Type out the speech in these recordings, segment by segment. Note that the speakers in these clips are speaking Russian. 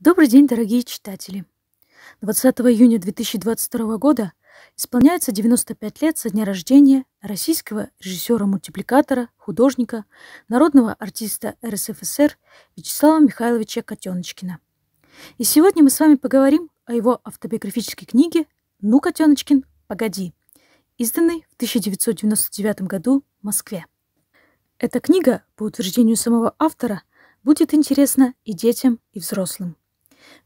Добрый день, дорогие читатели! 20 июня 2022 года исполняется 95 лет со дня рождения российского режиссера-мультипликатора, художника, народного артиста РСФСР Вячеслава Михайловича Котеночкина. И сегодня мы с вами поговорим о его автобиографической книге «Ну, Котеночкин, погоди», изданной в 1999 году в Москве. Эта книга, по утверждению самого автора, будет интересна и детям, и взрослым.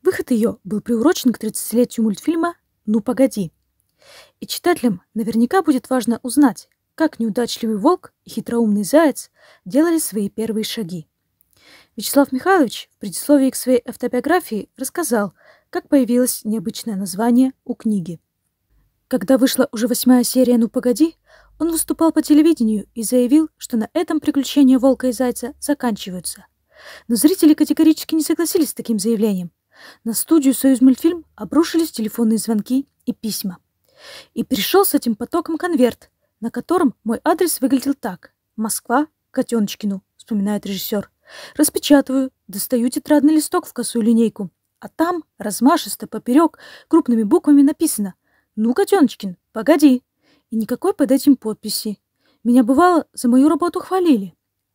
Выход ее был приурочен к 30-летию мультфильма «Ну, погоди». И читателям наверняка будет важно узнать, как неудачливый волк и хитроумный заяц делали свои первые шаги. Вячеслав Михайлович в предисловии к своей автобиографии рассказал, как появилось необычное название у книги. Когда вышла уже восьмая серия «Ну, погоди», он выступал по телевидению и заявил, что на этом приключения волка и зайца заканчиваются. Но зрители категорически не согласились с таким заявлением на студию «Союзмультфильм» обрушились телефонные звонки и письма. И пришел с этим потоком конверт, на котором мой адрес выглядел так. «Москва, Котеночкину», — вспоминает режиссер. Распечатываю, достаю тетрадный листок в косую линейку. А там, размашисто, поперек, крупными буквами написано «Ну, Котеночкин, погоди!» И никакой под этим подписи. Меня, бывало, за мою работу хвалили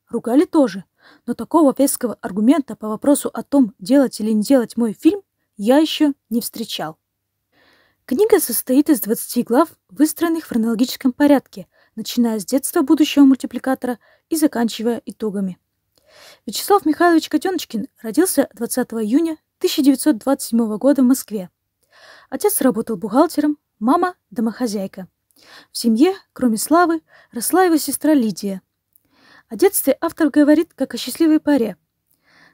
ругали тоже. Но такого веского аргумента по вопросу о том, делать или не делать мой фильм, я еще не встречал. Книга состоит из 20 глав, выстроенных в хронологическом порядке, начиная с детства будущего мультипликатора и заканчивая итогами. Вячеслав Михайлович Котеночкин родился 20 июня 1927 года в Москве. Отец работал бухгалтером, мама – домохозяйка. В семье, кроме Славы, росла его сестра Лидия – о детстве автор говорит как о счастливой паре.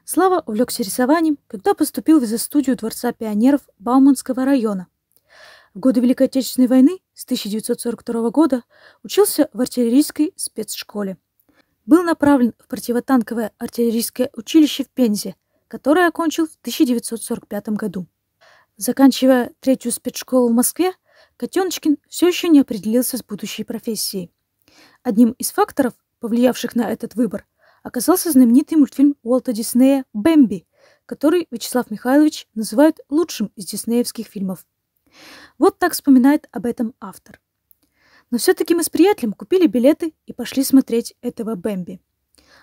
Слава увлекся рисованием, когда поступил в изо-студию Дворца пионеров Бауманского района. В годы Великой Отечественной войны с 1942 года учился в артиллерийской спецшколе. Был направлен в противотанковое артиллерийское училище в Пензе, которое окончил в 1945 году. Заканчивая третью спецшколу в Москве, Котеночкин все еще не определился с будущей профессией. Одним из факторов, повлиявших на этот выбор, оказался знаменитый мультфильм Уолта Диснея «Бэмби», который Вячеслав Михайлович называет лучшим из диснеевских фильмов. Вот так вспоминает об этом автор. Но все-таки мы с приятелем купили билеты и пошли смотреть этого Бэмби.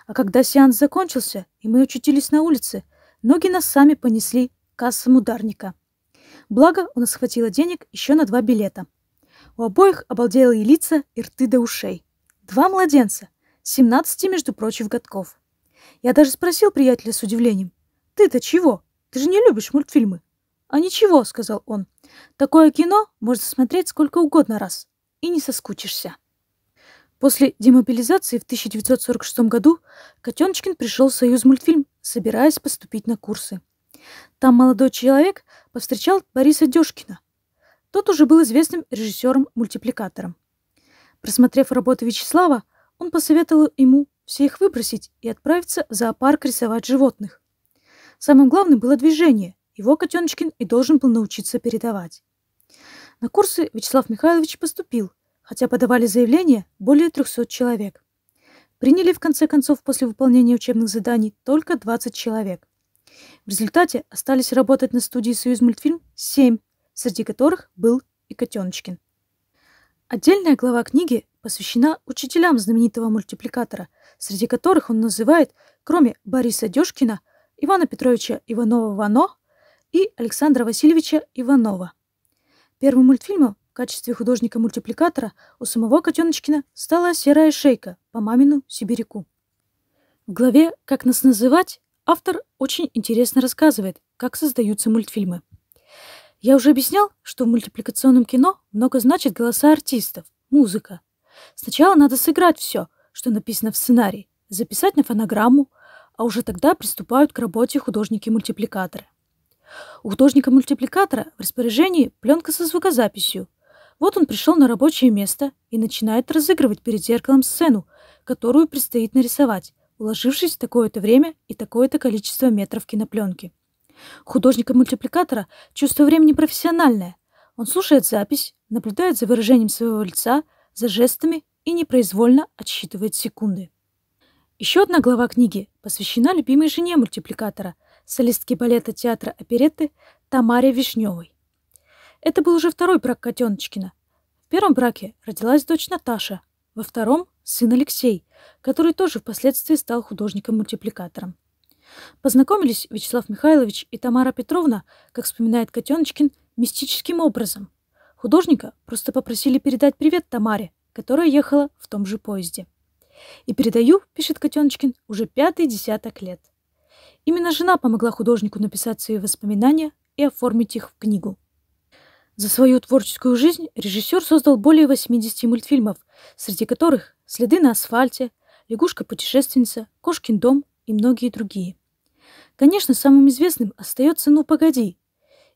А когда сеанс закончился, и мы очутились на улице, ноги нас сами понесли к кассам ударника. Благо, у нас хватило денег еще на два билета. У обоих обалделые лица и рты до ушей. Два младенца, 17, между прочим, годков. Я даже спросил приятеля с удивлением. «Ты-то чего? Ты же не любишь мультфильмы». «А ничего», — сказал он. «Такое кино можно смотреть сколько угодно раз. И не соскучишься». После демобилизации в 1946 году Котеночкин пришел в Союз мультфильм, собираясь поступить на курсы. Там молодой человек повстречал Бориса Дёшкина. Тот уже был известным режиссером-мультипликатором. Просмотрев работы Вячеслава, он посоветовал ему все их выбросить и отправиться в зоопарк рисовать животных. Самым главным было движение, его Котеночкин и должен был научиться передавать. На курсы Вячеслав Михайлович поступил, хотя подавали заявление более 300 человек. Приняли, в конце концов, после выполнения учебных заданий только 20 человек. В результате остались работать на студии «Союзмультфильм» 7, среди которых был и Котеночкин. Отдельная глава книги посвящена учителям знаменитого мультипликатора, среди которых он называет, кроме Бориса Дёшкина, Ивана Петровича Иванова-Вано и Александра Васильевича Иванова. Первым мультфильмом в качестве художника-мультипликатора у самого Котеночкина стала «Серая шейка» по мамину Сибиряку. В главе «Как нас называть» автор очень интересно рассказывает, как создаются мультфильмы. Я уже объяснял, что в мультипликационном кино много значит голоса артистов, музыка, Сначала надо сыграть все, что написано в сценарии, записать на фонограмму, а уже тогда приступают к работе художники-мультипликаторы. У художника-мультипликатора в распоряжении пленка со звукозаписью. Вот он пришел на рабочее место и начинает разыгрывать перед зеркалом сцену, которую предстоит нарисовать, уложившись в такое-то время и такое-то количество метров кинопленки. У художника-мультипликатора чувство времени профессиональное. Он слушает запись, наблюдает за выражением своего лица, за жестами и непроизвольно отсчитывает секунды. Еще одна глава книги посвящена любимой жене мультипликатора, солистке балета театра оперетты Тамаре Вишневой. Это был уже второй брак Котеночкина. В первом браке родилась дочь Наташа, во втором – сын Алексей, который тоже впоследствии стал художником-мультипликатором. Познакомились Вячеслав Михайлович и Тамара Петровна, как вспоминает Котеночкин, мистическим образом. Художника просто попросили передать привет Тамаре, которая ехала в том же поезде. «И передаю», — пишет Котеночкин, — «уже пятый десяток лет». Именно жена помогла художнику написать свои воспоминания и оформить их в книгу. За свою творческую жизнь режиссер создал более 80 мультфильмов, среди которых «Следы на асфальте», «Лягушка-путешественница», «Кошкин дом» и многие другие. Конечно, самым известным остается «Ну, погоди»,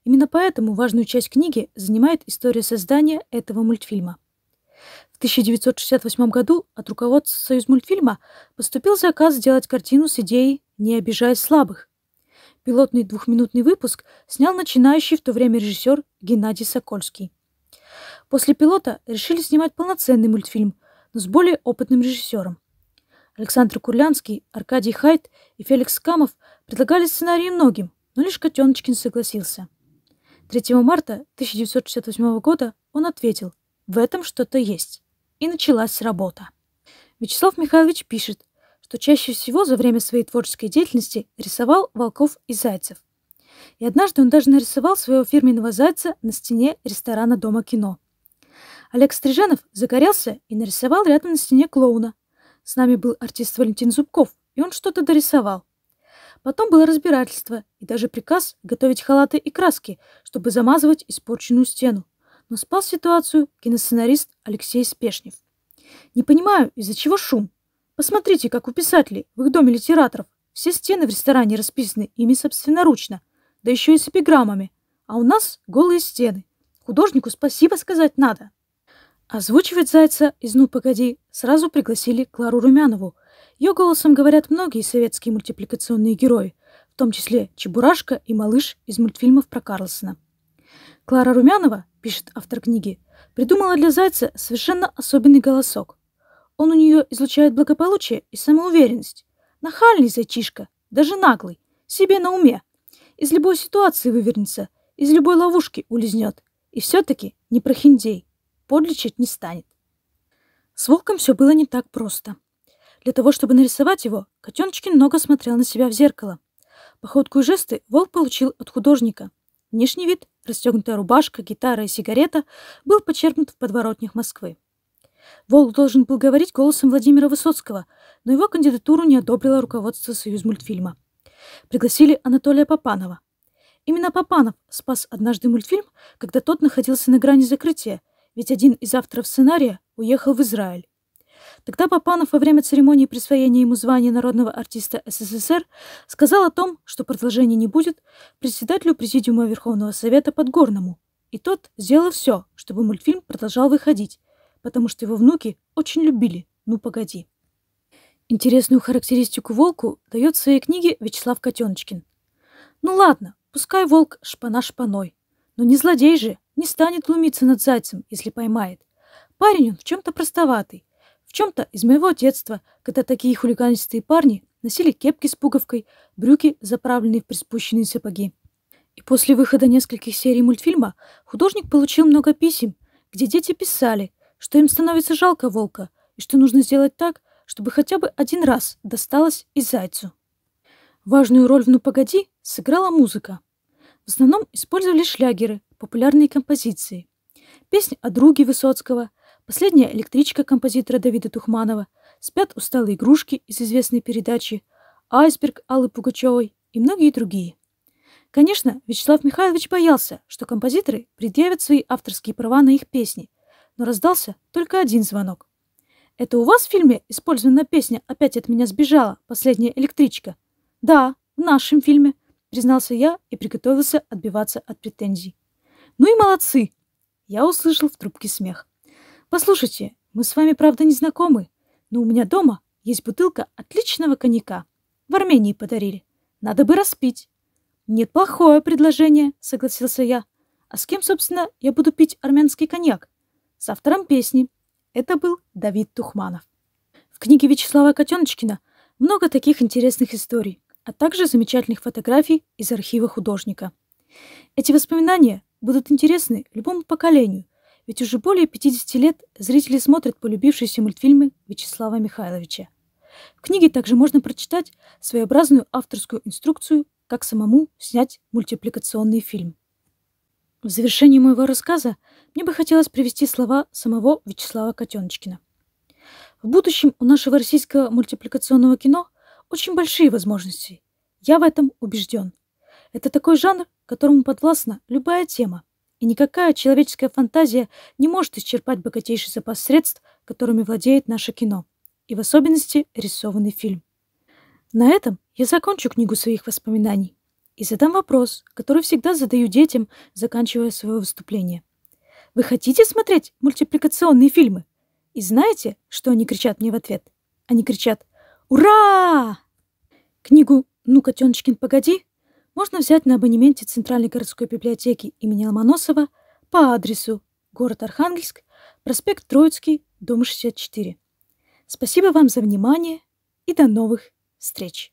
Именно поэтому важную часть книги занимает история создания этого мультфильма. В 1968 году от руководства Союз мультфильма поступил заказ сделать картину с идеей «Не обижай слабых». Пилотный двухминутный выпуск снял начинающий в то время режиссер Геннадий Сокольский. После пилота решили снимать полноценный мультфильм, но с более опытным режиссером. Александр Курлянский, Аркадий Хайт и Феликс Камов предлагали сценарий многим, но лишь Котеночкин согласился – 3 марта 1968 года он ответил «В этом что-то есть». И началась работа. Вячеслав Михайлович пишет, что чаще всего за время своей творческой деятельности рисовал волков и зайцев. И однажды он даже нарисовал своего фирменного зайца на стене ресторана Дома кино. Олег Стрижанов загорелся и нарисовал рядом на стене клоуна. С нами был артист Валентин Зубков, и он что-то дорисовал. Потом было разбирательство и даже приказ готовить халаты и краски, чтобы замазывать испорченную стену. Но спас ситуацию киносценарист Алексей Спешнев. Не понимаю, из-за чего шум. Посмотрите, как у писателей в их доме литераторов. Все стены в ресторане расписаны ими собственноручно, да еще и с эпиграммами. А у нас голые стены. Художнику спасибо сказать надо. Озвучивать «Зайца» из «Ну, погоди» сразу пригласили Клару Румянову – ее голосом говорят многие советские мультипликационные герои, в том числе Чебурашка и Малыш из мультфильмов про Карлсона. Клара Румянова, пишет автор книги, придумала для зайца совершенно особенный голосок. Он у нее излучает благополучие и самоуверенность. Нахальный зайчишка, даже наглый, себе на уме. Из любой ситуации вывернется, из любой ловушки улизнет. И все-таки не прохиндей, подлечить не станет. С волком все было не так просто. Для того, чтобы нарисовать его, котеночкин много смотрел на себя в зеркало. Походку и жесты волк получил от художника. Внешний вид, расстегнутая рубашка, гитара и сигарета, был подчеркнут в подворотнях Москвы. Волк должен был говорить голосом Владимира Высоцкого, но его кандидатуру не одобрило руководство Союзмультфильма. Пригласили Анатолия Попанова. Именно Попанов спас однажды мультфильм, когда тот находился на грани закрытия, ведь один из авторов сценария уехал в Израиль. Тогда Папанов во время церемонии присвоения ему звания народного артиста СССР сказал о том, что продолжения не будет, председателю Президиума Верховного Совета Подгорному. И тот сделал все, чтобы мультфильм продолжал выходить, потому что его внуки очень любили «Ну, погоди». Интересную характеристику волку дает в своей книге Вячеслав Котеночкин. Ну ладно, пускай волк шпана шпаной, но не злодей же, не станет лумиться над зайцем, если поймает. Парень он в чем-то простоватый, в чем-то из моего детства, когда такие хулиганистые парни носили кепки с пуговкой, брюки, заправленные в приспущенные сапоги. И после выхода нескольких серий мультфильма художник получил много писем, где дети писали, что им становится жалко волка и что нужно сделать так, чтобы хотя бы один раз досталось и зайцу. Важную роль в «Ну погоди» сыграла музыка. В основном использовали шлягеры, популярные композиции. Песня о друге Высоцкого, Последняя электричка композитора Давида Тухманова, спят усталые игрушки из известной передачи, айсберг Аллы Пугачевой и многие другие. Конечно, Вячеслав Михайлович боялся, что композиторы предъявят свои авторские права на их песни, но раздался только один звонок. «Это у вас в фильме использована песня «Опять от меня сбежала» «Последняя электричка»?» «Да, в нашем фильме», — признался я и приготовился отбиваться от претензий. «Ну и молодцы!» Я услышал в трубке смех. Послушайте, мы с вами, правда, не знакомы, но у меня дома есть бутылка отличного коньяка. В Армении подарили. Надо бы распить. Неплохое предложение, согласился я. А с кем, собственно, я буду пить армянский коньяк? С автором песни. Это был Давид Тухманов. В книге Вячеслава Котеночкина много таких интересных историй, а также замечательных фотографий из архива художника. Эти воспоминания будут интересны любому поколению, ведь уже более 50 лет зрители смотрят полюбившиеся мультфильмы Вячеслава Михайловича. В книге также можно прочитать своеобразную авторскую инструкцию, как самому снять мультипликационный фильм. В завершении моего рассказа мне бы хотелось привести слова самого Вячеслава Котеночкина. В будущем у нашего российского мультипликационного кино очень большие возможности. Я в этом убежден. Это такой жанр, которому подвластна любая тема. И никакая человеческая фантазия не может исчерпать богатейший запас средств, которыми владеет наше кино, и в особенности рисованный фильм. На этом я закончу книгу своих воспоминаний и задам вопрос, который всегда задаю детям, заканчивая свое выступление. Вы хотите смотреть мультипликационные фильмы? И знаете, что они кричат мне в ответ? Они кричат «Ура!» Книгу «Ну, котеночкин, погоди» можно взять на абонементе Центральной городской библиотеки имени Ломоносова по адресу город Архангельск, проспект Троицкий, дом 64. Спасибо вам за внимание и до новых встреч!